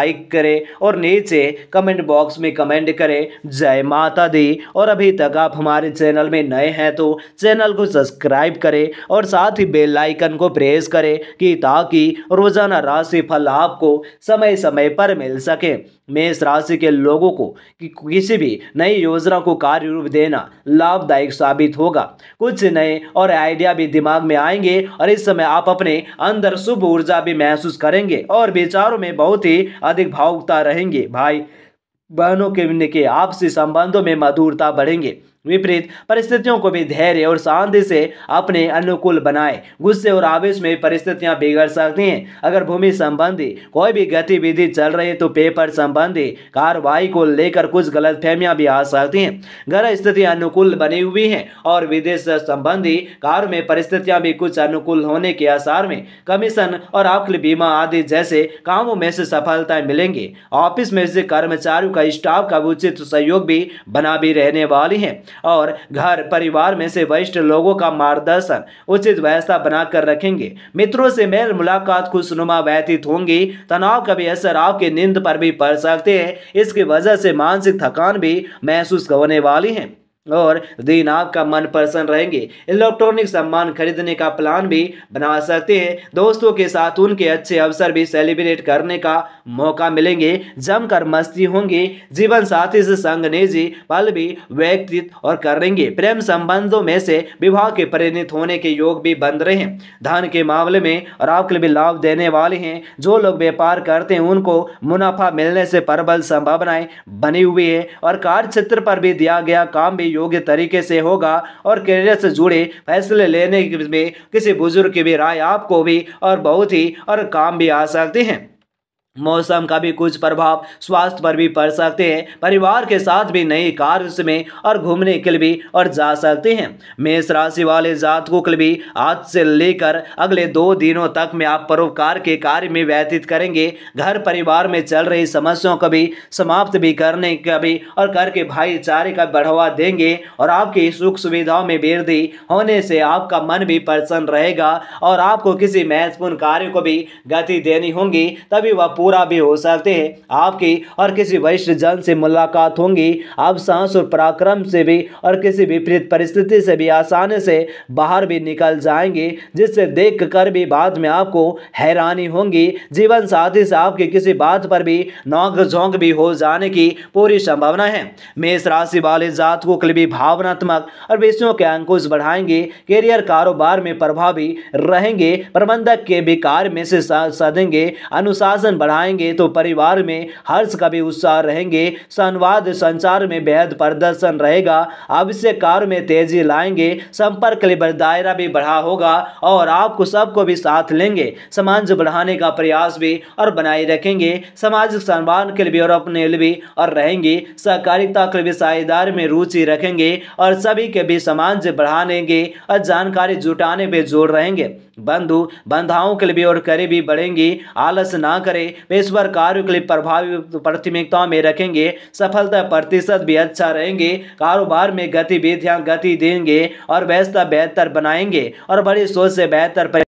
like करें और नीचे कमेंट बॉक्स में कमेंट करें जय माता दी और अभी तक आप हमारे चैनल में नए हैं तो चैनल को सब्सक्राइब करें और साथ ही बेल आइकन को प्रेस करें कि ताकि रोजाना राशि फल आपको समय समय पर मिल सके मेष राशि के लोगों को कि किसी भी नई योजना को कार्य रूप देना लाभदायक साबित होगा कुछ नए और आइडिया भी दिमाग में आएंगे और इस समय आप अपने अंदर शुभ ऊर्जा भी महसूस करेंगे और विचारों में बहुत ही अधिक भावुकता रहेंगे भाई बहनों के के आपसी संबंधों में मधुरता बढ़ेंगे विपरीत परिस्थितियों को भी धैर्य और शांति से अपने अनुकूल बनाए गुस्से और आवेश में परिस्थितियां बिगड़ सकती हैं अगर भूमि संबंधी कोई भी गतिविधि चल रही है तो पेपर संबंधी कार्रवाई को लेकर कुछ गलत फहमियाँ भी आ सकती हैं घर स्थिति अनुकूल बनी हुई है और विदेश संबंधी कार्य में परिस्थितियाँ भी कुछ अनुकूल होने के आसार में कमीशन और आपके बीमा आदि जैसे कामों में से सफलताएं मिलेंगी ऑफिस में से कर्मचारियों का स्टाफ का उचित सहयोग भी बना भी रहने वाली है और घर परिवार में से वरिष्ठ लोगों का मार्गदर्शन उचित व्यवस्था बनाकर रखेंगे मित्रों से मेल मुलाकात खुशनुमा व्यतीत होंगी तनाव का भी असर आपके नींद पर भी पड़ सकते हैं इसकी वजह से मानसिक थकान भी महसूस होने वाली है और दिन आपका मन प्रसन्न रहेंगे इलेक्ट्रॉनिक सामान खरीदने का प्लान भी बना सकते हैं दोस्तों के साथ उनके अच्छे अवसर भी सेलिब्रेट करने का मौका मिलेंगे जमकर मस्ती होंगी जीवन साथी से संग निजी पल भी व्यक्तित्व और करेंगे प्रेम संबंधों में से विवाह के परिणित होने के योग भी बन रहे हैं धन के मामले में और आपके लिए लाभ देने वाले हैं जो लोग व्यापार करते हैं उनको मुनाफा मिलने से प्रबल संभावनाएं बनी हुई है और कार्य क्षेत्र पर भी दिया गया काम भी योग्य तरीके से होगा और करियर से जुड़े फैसले लेने में किसी बुजुर्ग की भी राय आपको भी और बहुत ही और काम भी आ सकते हैं मौसम का भी कुछ प्रभाव स्वास्थ्य पर भी पड़ सकते हैं परिवार के साथ भी नए कार्य में और घूमने के लिए भी और जा सकते हैं मेष राशि वाले जातकों के भी आज से लेकर अगले दो दिनों तक में आप परोपकार के कार्य में व्यतीत करेंगे घर परिवार में चल रही समस्याओं का भी समाप्त भी करने का भी और करके भाईचारे का बढ़ावा देंगे और आपकी सुख सुविधाओं में वृद्धि होने से आपका मन भी प्रसन्न रहेगा और आपको किसी महत्वपूर्ण कार्य को भी गति देनी होगी तभी वह पूरा भी हो सकते हैं आपकी और किसी वरिष्ठ जन से मुलाकात होंगी आप सांस और पराक्रम से भी और किसी विपरीत परिस्थिति से भी आसानी से बाहर भी निकल जाएंगे जिससे देख कर भी बाद में आपको हैरानी होंगी जीवन साथी से आपके किसी बात पर भी नौक झोंक भी हो जाने की पूरी संभावना है मेष राशि वाले जात को कलबी भावनात्मक और विषयों के अंकुश बढ़ाएंगे करियर कारोबार में प्रभावी रहेंगे प्रबंधक के भी कार्य में से सदेंगे अनुशासन बढ़ा बढ़ाएंगे तो परिवार में हर्ष का भी उत्साह रहेंगे संवाद संचार में बेहद प्रदर्शन रहेगा आवश्यक कार्य में तेजी लाएंगे संपर्क लेबर दायरा भी बढ़ा होगा और आपको सबको भी साथ लेंगे समाज बढ़ाने का प्रयास भी और बनाए रखेंगे सामाजिक सम्मान के लिए और अपने लिए भी और रहेंगे सहकारिता के लिए साझेदार में रुचि रखेंगे और सभी के भी समाज बढ़ानेंगे और जानकारी जुटाने पर जोर रहेंगे बंधु बंधाओं के लिए भी और करीबी बढ़ेंगी आलस ना करें पेशवर कार्यों के लिए प्रभावी प्राथमिकताओं में रखेंगे सफलता प्रतिशत भी अच्छा रहेंगे कारोबार में गतिविधियां गति देंगे और व्यवस्था बेहतर बनाएंगे और बड़ी सोच से बेहतर